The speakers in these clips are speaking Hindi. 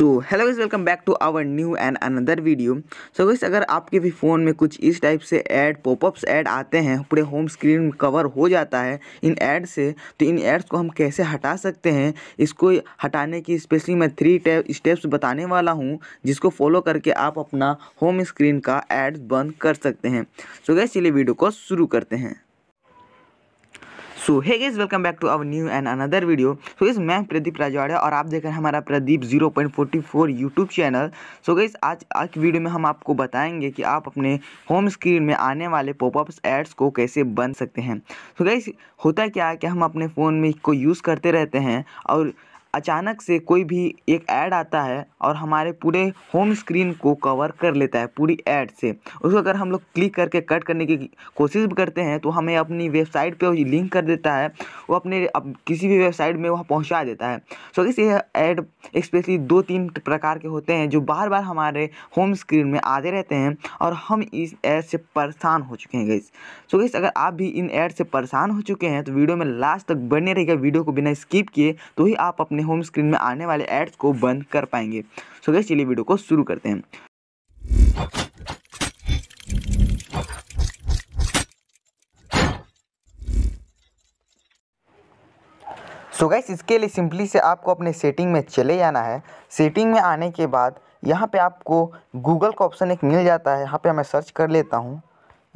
so hello guys welcome back to our new and another video so guys अगर आपके भी फ़ोन में कुछ इस टाइप से ऐड पॉपअप्स ऐड आते हैं पूरे होम स्क्रीन कवर हो जाता है इन ऐड से तो इन ऐड्स को हम कैसे हटा सकते हैं इसको हटाने की स्पेशली मैं थ्री स्टेप्स बताने वाला हूँ जिसको फॉलो करके आप अपना होम स्क्रीन का एड्स बंद कर सकते हैं सो so गैस चलिए वीडियो को शुरू करते हैं so hey guys welcome back to our new and another video so इस मैं प्रदीप राजवाड़ा और आप देख रहे हैं हमारा Pradeep 0.44 YouTube channel so guys आज आज की वीडियो में हम आपको बताएंगे कि आप अपने होम स्क्रीन में आने वाले पॉपअप्स एड्स को कैसे बन सकते हैं सो so गई होता क्या है कि हम अपने फ़ोन में को यूज़ करते रहते हैं और अचानक से कोई भी एक ऐड आता है और हमारे पूरे होम स्क्रीन को कवर कर लेता है पूरी ऐड से उसको अगर हम लोग क्लिक करके कट करने की कोशिश भी करते हैं तो हमें अपनी वेबसाइट पे लिंक कर देता है वो अपने अब किसी भी वेबसाइट में वहाँ पहुँचा देता है सो इस ऐड स्पेशली दो तीन प्रकार के होते हैं जो बार बार हमारे होम स्क्रीन में आते रहते हैं और हम इस ऐड से परेशान हो चुके हैं गई सो गई अगर आप भी इन ऐड से परेशान हो चुके हैं तो वीडियो में लास्ट तक बने रहेगा वीडियो को बिना स्किप किए तो ही आप अपने अपने होम स्क्रीन में आने वाले एड्स को बंद कर पाएंगे सो गैस चलिए वीडियो को शुरू करते हैं सो so गैस इसके लिए सिंपली से आपको अपने सेटिंग में चले जाना है सेटिंग में आने के बाद यहाँ पे आपको गूगल का ऑप्शन एक मिल जाता है यहाँ पे मैं सर्च कर लेता हूँ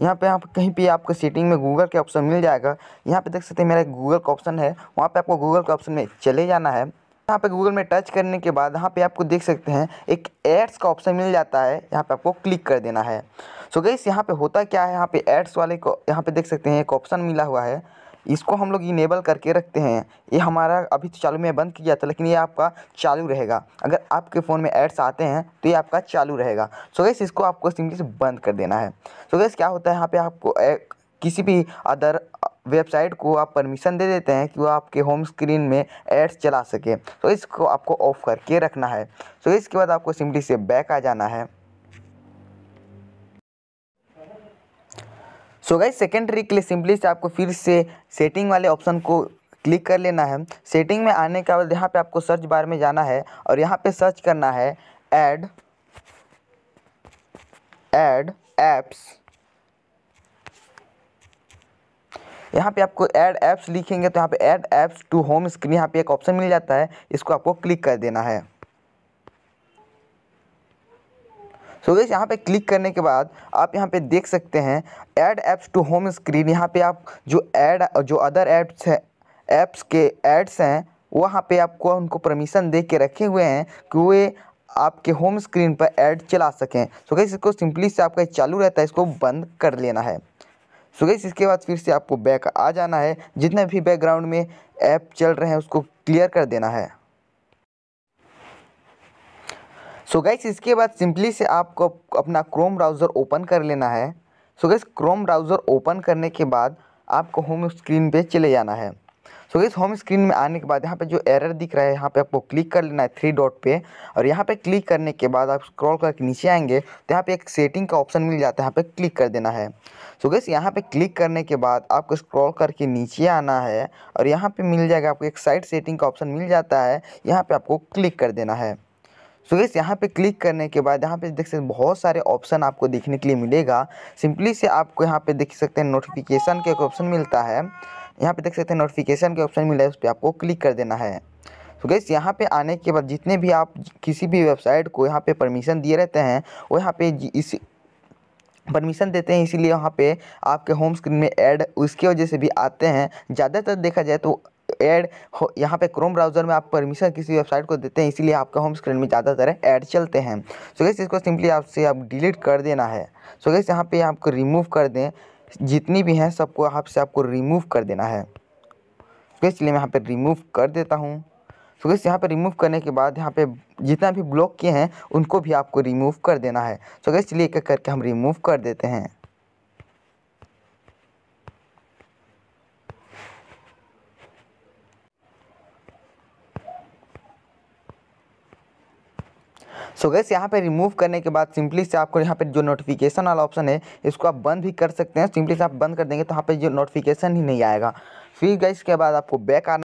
यहाँ पे आप कहीं पे आपको सेटिंग में गूगल के ऑप्शन मिल जाएगा यहाँ पे देख सकते हैं मेरा गूगल का ऑप्शन है वहाँ पे आपको गूगल के ऑप्शन में चले जाना है यहाँ पे गूगल में टच करने के बाद यहाँ पे आपको देख सकते हैं एक एड्स का ऑप्शन मिल जाता है यहाँ पे आपको क्लिक कर देना है सो गई यहाँ पे होता क्या है यहाँ पे एड्स वाले को यहाँ पे देख सकते हैं एक ऑप्शन मिला हुआ है इसको हम लोग इनेबल करके रखते हैं ये हमारा अभी तो चालू में बंद किया था लेकिन ये आपका चालू रहेगा अगर आपके फ़ोन में एड्स आते हैं तो ये आपका चालू रहेगा सो गैस इसको आपको सिंपली से बंद कर देना है सो गैस क्या होता है यहाँ पे आपको किसी भी अदर वेबसाइट को आप परमिशन दे देते हैं कि वो आपके होम स्क्रीन में एड्स चला सके तो इसको आपको ऑफ करके रखना है सो इसके बाद आपको सिंपली से बैक आ जाना है सो गाइज सेकेंड ट्रिक के लिए सिंपली से आपको फिर से सेटिंग वाले ऑप्शन को क्लिक कर लेना है सेटिंग में आने के बाद यहाँ पे आपको सर्च बार में जाना है और यहाँ पे सर्च करना है ऐड ऐड एप्स यहाँ पे आपको ऐड ऐप्स लिखेंगे तो यहाँ पे add apps to home screen यहाँ पे एक ऑप्शन मिल जाता है इसको आपको क्लिक कर देना है सो so, यहाँ पे क्लिक करने के बाद आप यहाँ पे देख सकते हैं add apps to home screen यहाँ पे आप जो ऐड जो अदर ऐप्स हैं ऐप्स के एड्स हैं वहाँ पे आपको उनको परमिशन दे के रखे हुए हैं कि वे आपके होम स्क्रीन पर ऐड चला सकें सो गई इसको सिंपली से आपका चालू रहता है इसको बंद कर लेना है सो गई इसके बाद फिर से आपको बैक आ जाना है जितने भी बैकग्राउंड में ऐप चल रहे हैं उसको क्लियर कर देना है सो so गैस इसके बाद सिंपली से आपको अपना क्रोम ब्राउज़र ओपन कर लेना है so guys Chrome browser open करने के बाद आपको होम स्क्रीन पे चले जाना है सो गैस होम स्क्रीन में आने के बाद यहाँ पे जो एरर दिख रहा है यहाँ पे आपको क्लिक कर लेना है थ्री डॉट पे और यहाँ पे क्लिक करने के बाद आप स्क्रॉल करके नीचे आएंगे तो यहाँ पे एक सेटिंग का ऑप्शन मिल जाता है यहाँ पे क्लिक कर देना है सो गैस यहाँ पे क्लिक करने के बाद आपको स्क्रॉल करके नीचे आना है और यहाँ पर मिल जाएगा आपको एक साइड सेटिंग का ऑप्शन मिल जाता है यहाँ पर आपको क्लिक कर देना है सो गैस यहाँ पे क्लिक करने के बाद यहाँ पे देख सकते हैं बहुत सारे ऑप्शन आपको देखने के लिए मिलेगा सिंपली से आपको यहाँ पे देख सकते हैं नोटिफिकेशन के ऑप्शन मिलता है यहाँ पे देख सकते हैं नोटिफिकेशन के ऑप्शन मिला है उस पर आपको क्लिक कर देना है सो गैस यहाँ पे आने के बाद जितने भी आप किसी भी वेबसाइट को यहाँ पर परमिशन दिए रहते हैं वो यहाँ पे इस परमिशन देते हैं इसीलिए वहाँ पे आपके होम स्क्रीन में ऐड उसकी वजह से भी आते हैं ज़्यादातर देखा जाए तो ऐड हो यहाँ पे क्रोम ब्राउज़र में आप परमिशन किसी वेबसाइट को देते हैं इसीलिए आपका होम स्क्रीन में ज़्यादातर ऐड चलते हैं सो गैस इसको सिंपली आपसे आप डिलीट कर देना है सो गैस यहाँ पे आपको रिमूव कर दें जितनी भी हैं सबको यहाँ आपको रिमूव कर देना है इसलिए मैं यहाँ पर रिमूव कर देता हूँ सो गैस यहाँ पर रिमूव करने के बाद यहाँ पे जितना भी ब्लॉक किए हैं उनको भी आपको रिमूव कर देना है सो गैस चलिए एक करके हम रिमूव कर देते हैं सो गैस यहाँ पे रिमूव करने के बाद सिंपली से आपको यहाँ पे जो नोटिफिकेशन वाला ऑप्शन है इसको आप बंद भी कर सकते हैं सिंपली से आप बंद कर देंगे तो यहाँ पे जो नोटिफिकेशन ही नहीं आएगा फिर गैस के बाद आपको बैक आना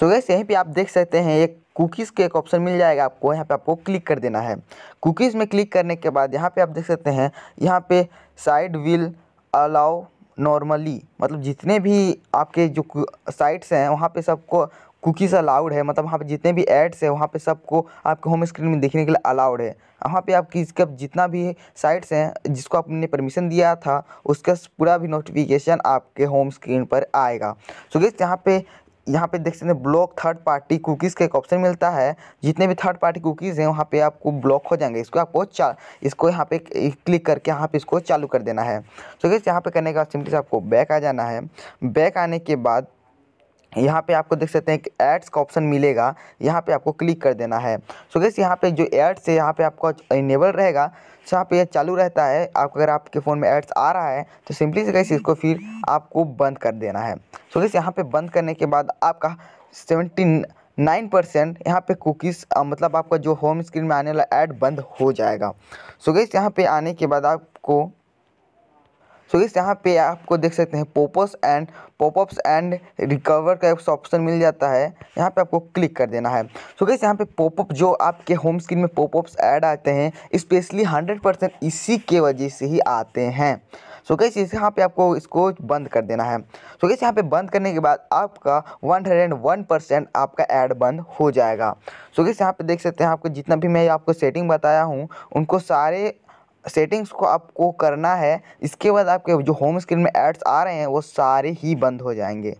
सो गैस यहीं पे आप देख सकते हैं एक कुकीज़ के एक ऑप्शन मिल जाएगा आपको यहाँ पे आपको क्लिक कर देना है कुकीज़ में क्लिक करने के बाद यहाँ पे आप देख सकते हैं यहाँ पे साइड विल अलाउ नॉर्मली मतलब जितने भी आपके जो साइट्स हैं वहाँ पे सबको कुकीज़ अलाउड है मतलब वहाँ पे जितने भी एड्स है वहाँ पे सबको आपके होम स्क्रीन में देखने के लिए अलाउड है वहाँ पे आप इसका जितना भी साइट्स हैं जिसको आपने परमिशन दिया था उसका पूरा भी नोटिफिकेशन आपके होम स्क्रीन पर आएगा सो गेस्ट यहाँ पे यहाँ पे देख सकते हैं ब्लॉक थर्ड पार्टी कुकीज़ का एक ऑप्शन मिलता है जितने भी थर्ड पार्टी कुकीज़ हैं वहाँ पे आपको ब्लॉक हो जाएंगे इसको आपको चा इसको यहाँ पे क्लिक करके यहाँ पे इसको चालू कर देना है तो so, यहाँ पे करने का सिंपली से आपको बैक आ जाना है बैक आने के बाद यहाँ पे आपको देख सकते हैं कि एड्स का ऑप्शन मिलेगा यहाँ पे आपको क्लिक कर देना है सो गैस यहाँ पे जो एड्स है यहाँ पे आपको इनेबल रहेगा सो यहाँ पे ये चालू रहता है आप अगर आपके फ़ोन में एड्स आ रहा है तो सिंपली से गैस इसको फिर आपको बंद कर देना है सो गैस यहाँ पे बंद करने के बाद आपका सेवेंटी नाइन परसेंट यहाँ पर कुकीज़ मतलब आपका जो होम स्क्रीन में आने वाला ऐड बंद हो जाएगा सो गैस यहाँ पर आने के बाद आपको सो इस यहाँ पे आपको देख सकते हैं pops and popups and recover का एक ऑप्शन मिल जाता है यहाँ पे आपको क्लिक कर देना है सो so, गैस यहाँ पे पोपअप जो आपके होम स्क्रीन में पोपअप्स ऐड आते हैं स्पेशली हंड्रेड परसेंट इसी के वजह से ही आते हैं सो so, गैस इस यहाँ पे आपको इसको बंद कर देना है सो so, गैस यहाँ पे बंद करने के बाद आपका 101 परसेंट आपका ऐड बंद हो जाएगा सो so, गैस यहाँ पे देख सकते हैं आपको जितना भी मैं आपको सेटिंग बताया हूँ उनको सारे सेटिंग्स को आपको करना है इसके बाद आपके जो होम स्क्रीन में एड्स आ रहे हैं वो सारे ही बंद हो जाएंगे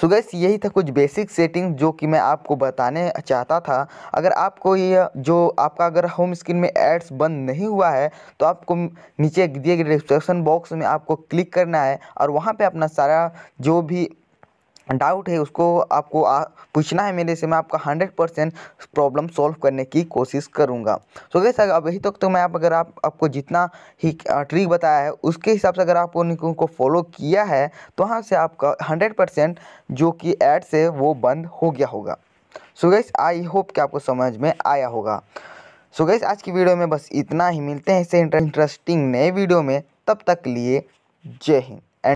सो गैस यही था कुछ बेसिक सेटिंग जो कि मैं आपको बताने चाहता था अगर आपको ये जो आपका अगर होम स्क्रीन में एड्स बंद नहीं हुआ है तो आपको नीचे दिए गए डिस्क्रिप्शन बॉक्स में आपको क्लिक करना है और वहाँ पे अपना सारा जो भी डाउट है उसको आपको आ, पूछना है मेरे से मैं आपका हंड्रेड परसेंट प्रॉब्लम सॉल्व करने की कोशिश करूँगा सो गए सर अभी तक तो मैं आप अगर आप आपको जितना ही ट्रिक बताया है उसके हिसाब से अगर आप उनको फॉलो किया है तो वहाँ से आपका हंड्रेड परसेंट जो कि एड से वो बंद हो गया होगा सो गैस आई होप कि आपको समझ में आया होगा सो गैस आज की वीडियो में बस इतना ही मिलते हैं इसे इंटरेस्टिंग नए वीडियो में तब तक लिए जय हिंद